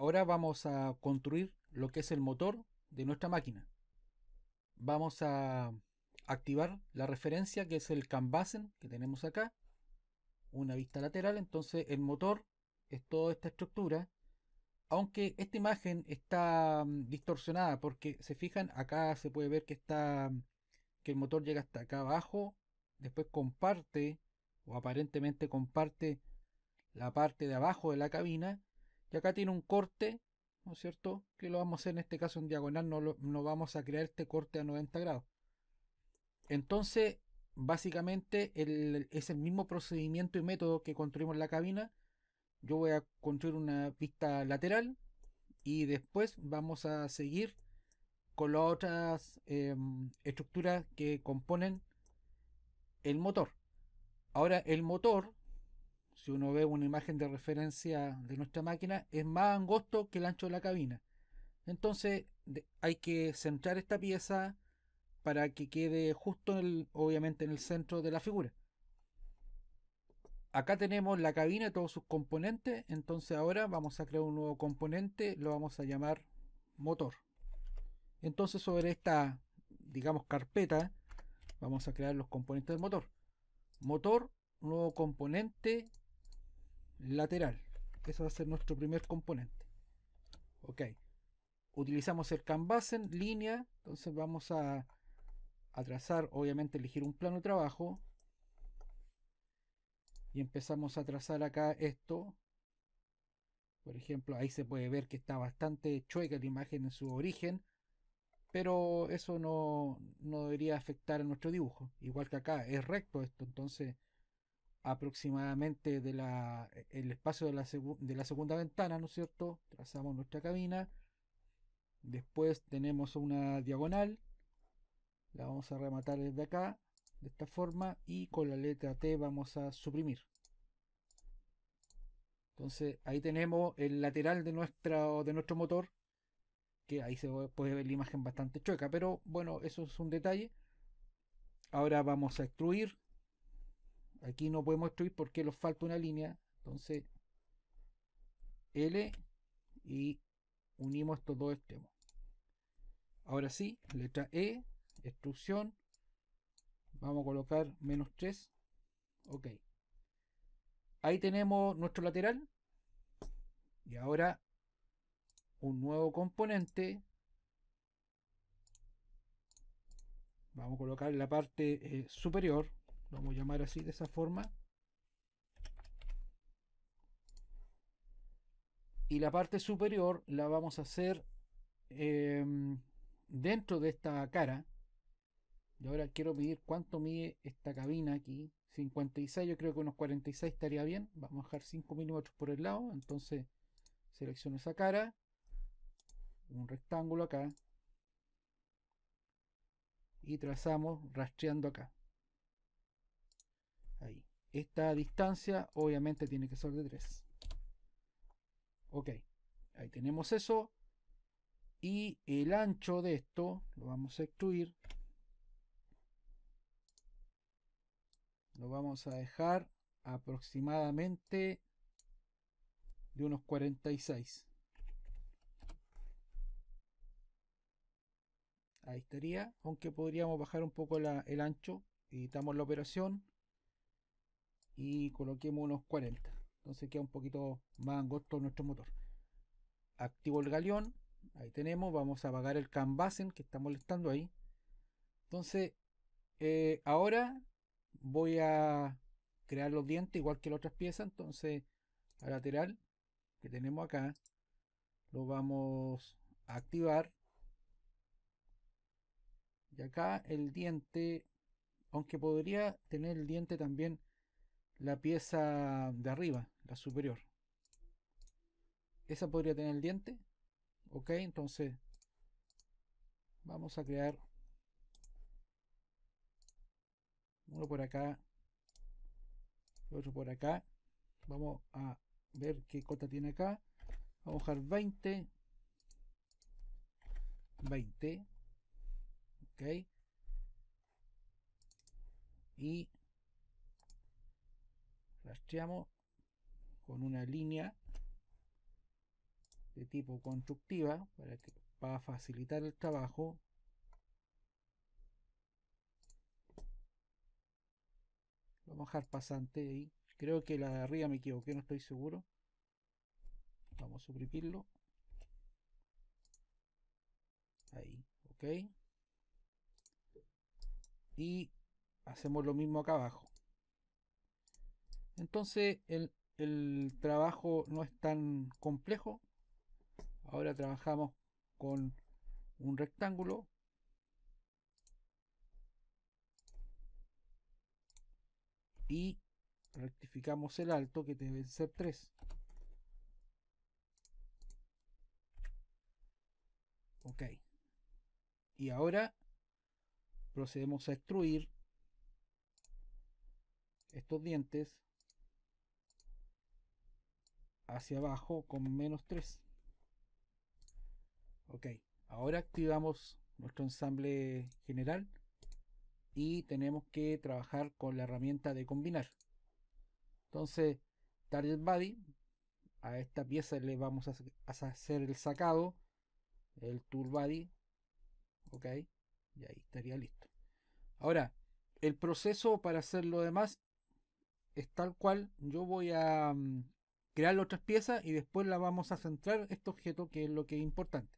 Ahora vamos a construir lo que es el motor de nuestra máquina. Vamos a activar la referencia que es el Canvasen que tenemos acá. Una vista lateral, entonces el motor es toda esta estructura. Aunque esta imagen está mm, distorsionada porque se fijan acá se puede ver que está mm, que el motor llega hasta acá abajo, después comparte o aparentemente comparte la parte de abajo de la cabina y acá tiene un corte, ¿no es cierto? Que lo vamos a hacer en este caso en diagonal, no, vamos a crear este corte a 90 grados. Entonces, básicamente es el mismo procedimiento y método que construimos la cabina. Yo voy a construir una pista lateral y después vamos a seguir con las otras em, estructuras que componen el motor. Ahora el motor si uno ve una imagen de referencia de nuestra máquina, es más angosto que el ancho de la cabina. Entonces hay que centrar esta pieza para que quede justo, en el, obviamente, en el centro de la figura. Acá tenemos la cabina y todos sus componentes, entonces ahora vamos a crear un nuevo componente, lo vamos a llamar motor. Entonces sobre esta, digamos, carpeta, vamos a crear los componentes del motor. Motor, nuevo componente, lateral. Eso va a ser nuestro primer componente. Ok. Utilizamos el canvas en línea. Entonces vamos a, a trazar, obviamente, elegir un plano de trabajo. Y empezamos a trazar acá esto. Por ejemplo, ahí se puede ver que está bastante chueca la imagen en su origen. Pero eso no, no debería afectar a nuestro dibujo. Igual que acá, es recto esto. Entonces aproximadamente de e, el espacio de la, de la segunda ventana, ¿no es cierto? Trazamos nuestra cabina. Después tenemos una diagonal. La vamos a rematar desde acá, de esta forma. Y con la letra T vamos a suprimir. Entonces ahí tenemos el lateral de, nuestra, de nuestro motor. Que ahí se puede ver la imagen bastante chueca. Pero bueno, eso es un detalle. Ahora vamos a extruir Aquí no podemos destruir porque nos falta una línea. Entonces, L y unimos estos dos extremos. Ahora sí, letra E, extrusión. Vamos a colocar menos 3. Ok. Ahí tenemos nuestro lateral. Y ahora un nuevo componente. Vamos a colocar la parte eh, superior vamos a llamar así de esa forma y la parte superior la vamos a hacer em, dentro de esta cara y ahora quiero medir cuánto mide esta cabina aquí 56 yo creo que unos 46 estaría bien vamos a dejar 5 milímetros por el lado entonces selecciono esa cara un rectángulo acá y trazamos rastreando acá esta distancia obviamente tiene que ser de 3. Ok, ahí tenemos eso. Y el ancho de esto lo vamos a excluir. Lo vamos a dejar aproximadamente de unos 46. Ahí estaría, aunque podríamos bajar un poco el ancho. Editamos la operación y coloquemos unos 40 entonces queda un poquito más angosto nuestro motor activo el galeón ahí tenemos vamos a apagar el cambasen que está molestando ahí entonces eh, ahora voy a crear los dientes igual que las otras piezas entonces a lateral que tenemos acá lo vamos a activar y acá el diente aunque podría tener el diente también la pieza de arriba, la superior. Esa podría tener el diente. Ok, entonces vamos a crear uno por acá, otro por acá. Vamos a ver qué cota tiene acá. Vamos a dejar 20. 20. Ok. Y rastreamos con una línea de tipo constructiva para facilitar el trabajo vamos a dejar pasante ahí creo que la de arriba me equivoqué no estoy seguro vamos a suprimirlo ahí ok y hacemos lo mismo acá abajo entonces el, trabajo no es tan complejo. Ahora trabajamos con un rectángulo. Y rectificamos el alto que debe ser 3. Ok. Y ahora procedemos a extruir estos dientes hacia abajo con menos 3. Ok, ahora activamos nuestro ensamble general y tenemos que trabajar con la herramienta de combinar. Entonces, target body, a esta pieza le vamos a hacer el sacado, el tool body, ok, y ahí estaría listo. Ahora, el proceso para hacer lo demás es tal cual, yo voy a mm, crear otras piezas y después la vamos a centrar este objeto que es lo que es importante.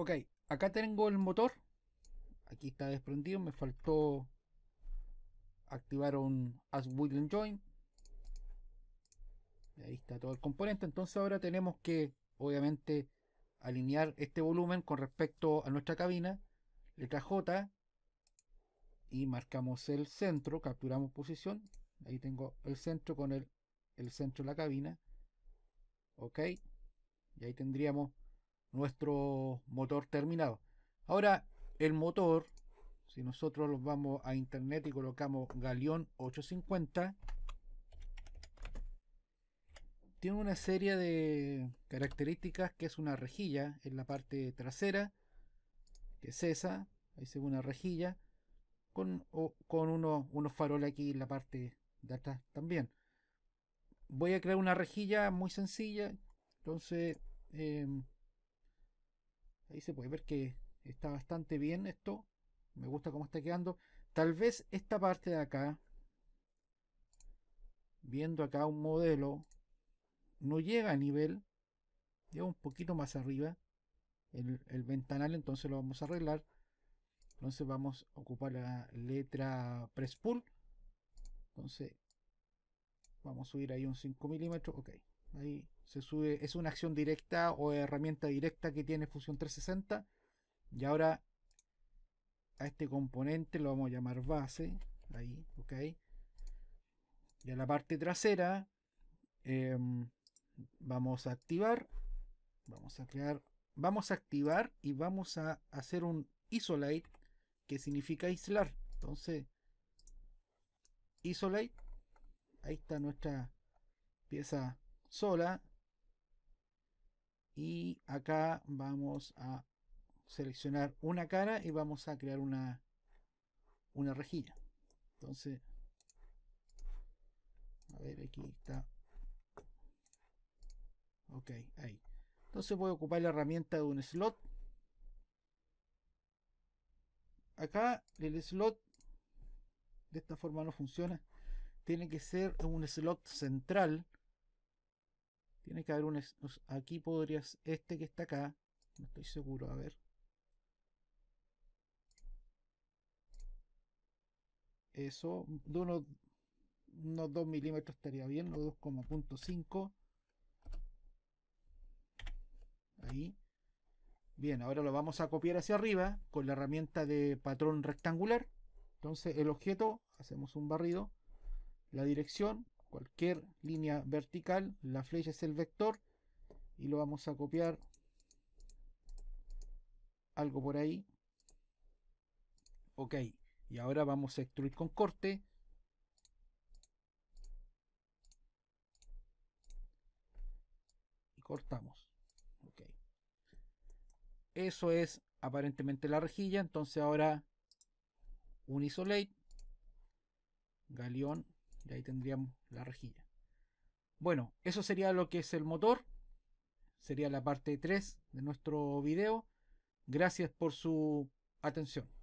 Ok, acá tengo el motor. Aquí está desprendido. Me faltó activar un as and join. Ahí está todo el componente. Entonces ahora tenemos que, obviamente, alinear este volumen con respecto a nuestra cabina. Letra J. Y marcamos el centro. Capturamos posición. Ahí tengo el centro con el, el centro de la cabina. Ok. Y ahí tendríamos nuestro motor terminado. Ahora, el motor, si nosotros lo vamos a internet y colocamos galeón 850, tiene una serie de características que es una rejilla en la parte trasera, que es esa, ahí se ve una rejilla, con, unos faroles aquí en la parte de atrás también. Voy a crear una rejilla muy sencilla, entonces em, Ahí se puede ver que está bastante bien esto. Me gusta cómo está quedando. Tal vez esta parte de acá, viendo acá un modelo, no llega a nivel. Llega un poquito más arriba. El, ventanal entonces lo vamos a arreglar. Entonces vamos a ocupar la letra press pull. Entonces vamos a subir ahí un 5 milímetros. Ok. Ahí se sube, es una acción directa o herramienta directa que tiene Fusion 360. Y ahora a este componente lo vamos a llamar base. Ahí, ok. Y a la parte trasera em, vamos a activar. Vamos a crear. Vamos a activar y vamos a hacer un isolate que significa aislar. Entonces, isolate. Ahí está nuestra pieza sola. Y acá vamos a seleccionar una cara y vamos a crear una, una rejilla. Entonces, a ver, aquí está. Ok, ahí. Entonces voy a ocupar la herramienta de un slot. Acá el slot de esta forma no funciona. Tiene que ser un slot central tiene que haber un... Aquí podrías... Este que está acá. No estoy seguro. A ver. Eso. De unos, 2 milímetros estaría bien. O 2,5. Ahí. Bien, ahora lo vamos a copiar hacia arriba con la herramienta de patrón rectangular. Entonces el objeto, hacemos un barrido, la dirección, cualquier línea vertical, la flecha es el vector y lo vamos a copiar algo por ahí. Ok, y ahora vamos a extruir con corte. Y cortamos. Ok. Eso es aparentemente la rejilla. Entonces ahora un isolate. Galeón y ahí tendríamos la rejilla. Bueno, eso sería lo que es el motor. Sería la parte 3 de nuestro video. Gracias por su atención.